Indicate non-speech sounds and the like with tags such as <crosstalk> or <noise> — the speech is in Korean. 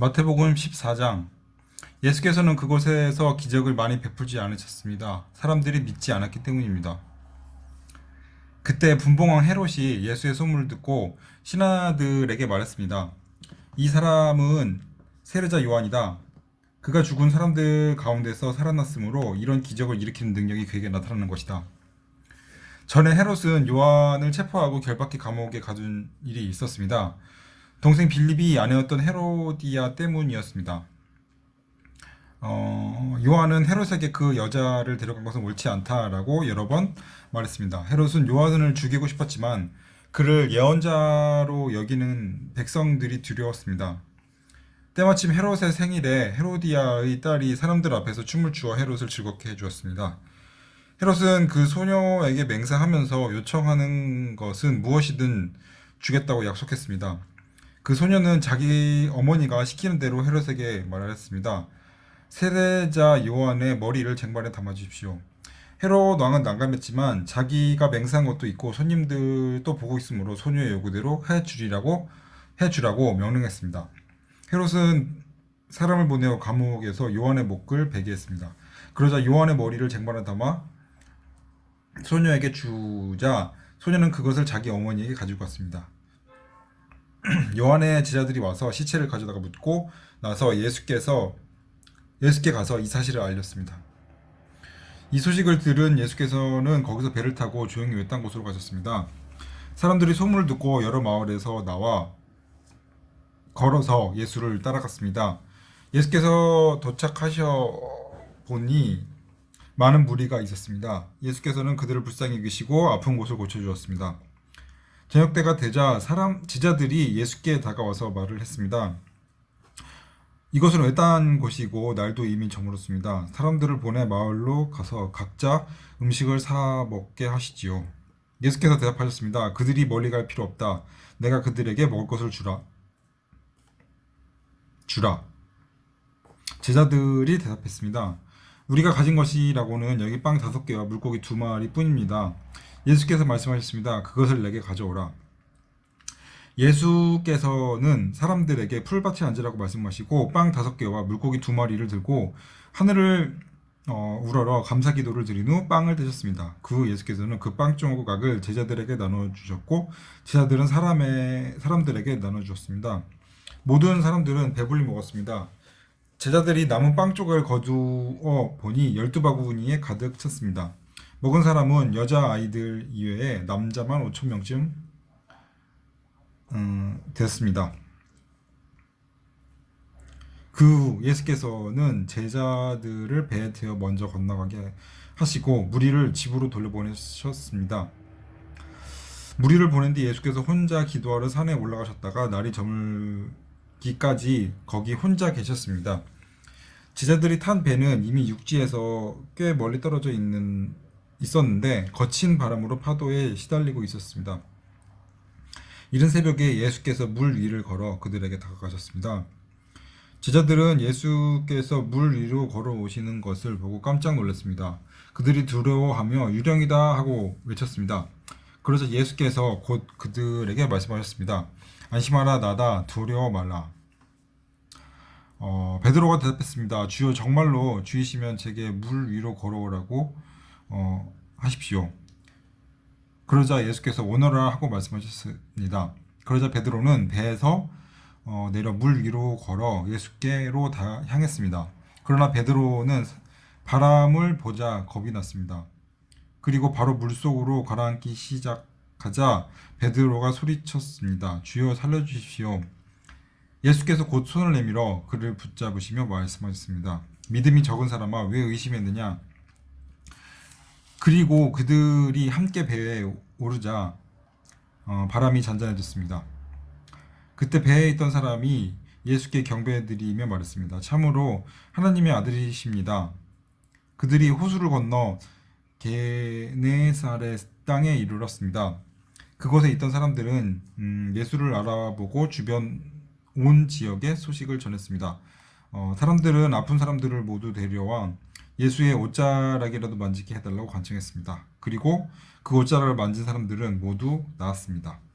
마태복음 14장 예수께서는 그곳에서 기적을 많이 베풀지 않으셨습니다. 사람들이 믿지 않았기 때문입니다. 그때 분봉왕 헤롯이 예수의 소문을 듣고 신하들에게 말했습니다. 이 사람은 세례자 요한이다. 그가 죽은 사람들 가운데서 살아났으므로 이런 기적을 일으키는 능력이 그에게 나타나는 것이다. 전에 헤롯은 요한을 체포하고 결박해 감옥에 가둔 일이 있었습니다. 동생 빌립이 아내였던 헤로디아 때문이었습니다. 어, 요한은 헤롯에게 그 여자를 데려간 것은 옳지 않다라고 여러 번 말했습니다. 헤롯은 요한을 죽이고 싶었지만 그를 예언자로 여기는 백성들이 두려웠습니다. 때마침 헤롯의 생일에 헤로디아의 딸이 사람들 앞에서 춤을 추어 헤롯을 즐겁게 해주었습니다. 헤롯은 그 소녀에게 맹세하면서 요청하는 것은 무엇이든 주겠다고 약속했습니다. 그 소녀는 자기 어머니가 시키는 대로 헤롯에게 말하였습니다. 세례자 요한의 머리를 쟁반에 담아 주십시오. 헤롯 왕은 난감했지만 자기가 맹세한 것도 있고 손님들도 보고 있으므로 소녀의 요구대로 해주리라고 해주라고 명령했습니다. 헤롯은 사람을 보내어 감옥에서 요한의 목을 베개했습니다. 그러자 요한의 머리를 쟁반에 담아 소녀에게 주자 소녀는 그것을 자기 어머니에게 가지고 갔습니다. <clears throat> 요한의 제자들이 와서 시체를 가져다가 묻고 나서 예수께서 예수께 가서 이 사실을 알렸습니다. 이 소식을 들은 예수께서는 거기서 배를 타고 조용히 외딴 곳으로 가셨습니다. 사람들이 소문을 듣고 여러 마을에서 나와 걸어서 예수를 따라갔습니다. 예수께서 도착하셔 보니 많은 무리가 있었습니다. 예수께서는 그들을 불쌍히 여기시고 아픈 곳을 고쳐주었습니다. 저녁때가 되자 사람 지자들이 예수께 다가와서 말을 했습니다. 이것은 외딴 곳이고 날도 이미 저물었습니다. 사람들을 보내 마을로 가서 각자 음식을 사 먹게 하시지요. 예수께서 대답하셨습니다. 그들이 멀리 갈 필요 없다. 내가 그들에게 먹을 것을 주라. 주라. 제자들이 대답했습니다. 우리가 가진 것이라고는 여기 빵 다섯 개와 물고기 두 마리 뿐입니다. 예수께서 말씀하셨습니다. 그것을 내게 가져오라. 예수께서는 사람들에게 풀밭에 앉으라고 말씀하시고 빵 다섯 개와 물고기 두 마리를 들고 하늘을 어, 우러러 감사 기도를 드린 후 빵을 드셨습니다그 예수께서는 그 빵 조각을 제자들에게 나눠 주셨고 제자들은 사람의 사람들에게 나눠 주셨습니다. 모든 사람들은 배불리 먹었습니다. 제자들이 남은 빵 조각을 거두어 보니 열두 바구니에 가득 찼습니다. 먹은 사람은 여자 아이들 이외에 남자만 5천 명쯤 음, 됐습니다. 그 후 예수께서는 제자들을 배에 태워 먼저 건너가게 하시고 무리를 집으로 돌려보내셨습니다. 무리를 보낸 뒤 예수께서 혼자 기도하러 산에 올라가셨다가 날이 저물기까지 거기 혼자 계셨습니다. 제자들이 탄 배는 이미 육지에서 꽤 멀리 떨어져 있는 있었는데 거친 바람으로 파도에 시달리고 있었습니다. 이른 새벽에 예수께서 물 위를 걸어 그들에게 다가가셨습니다. 제자들은 예수께서 물 위로 걸어오시는 것을 보고 깜짝 놀랐습니다. 그들이 두려워하며 유령이다 하고 외쳤습니다. 그러자 예수께서 곧 그들에게 말씀하셨습니다. 안심하라 나다 두려워 말라. 어, 베드로가 대답했습니다. 주여 정말로 주이시면 제게 물 위로 걸어오라고 어, 하십시오. 그러자 예수께서 오너라 하고 말씀하셨습니다. 그러자 베드로는 배에서 어, 내려 물 위로 걸어 예수께로 다 향했습니다. 그러나 베드로는 바람을 보자 겁이 났습니다. 그리고 바로 물속으로 가라앉기 시작하자 베드로가 소리쳤습니다. 주여 살려주십시오. 예수께서 곧 손을 내밀어 그를 붙잡으시며 말씀하셨습니다. 믿음이 적은 사람아 왜 의심했느냐? 그리고 그들이 함께 배에 오르자 어, 바람이 잔잔해졌습니다. 그때 배에 있던 사람이 예수께 경배드리며 해 말했습니다. 참으로 하나님의 아들이십니다. 그들이 호수를 건너 게네사렛 땅에 이르렀습니다. 그곳에 있던 사람들은 음, 예수를 알아보고 주변 온 지역에 소식을 전했습니다. 어, 사람들은 아픈 사람들을 모두 데려와 예수의 옷자락이라도 만지게 해달라고 간청했습니다. 그리고 그 옷자락을 만진 사람들은 모두 나았습니다.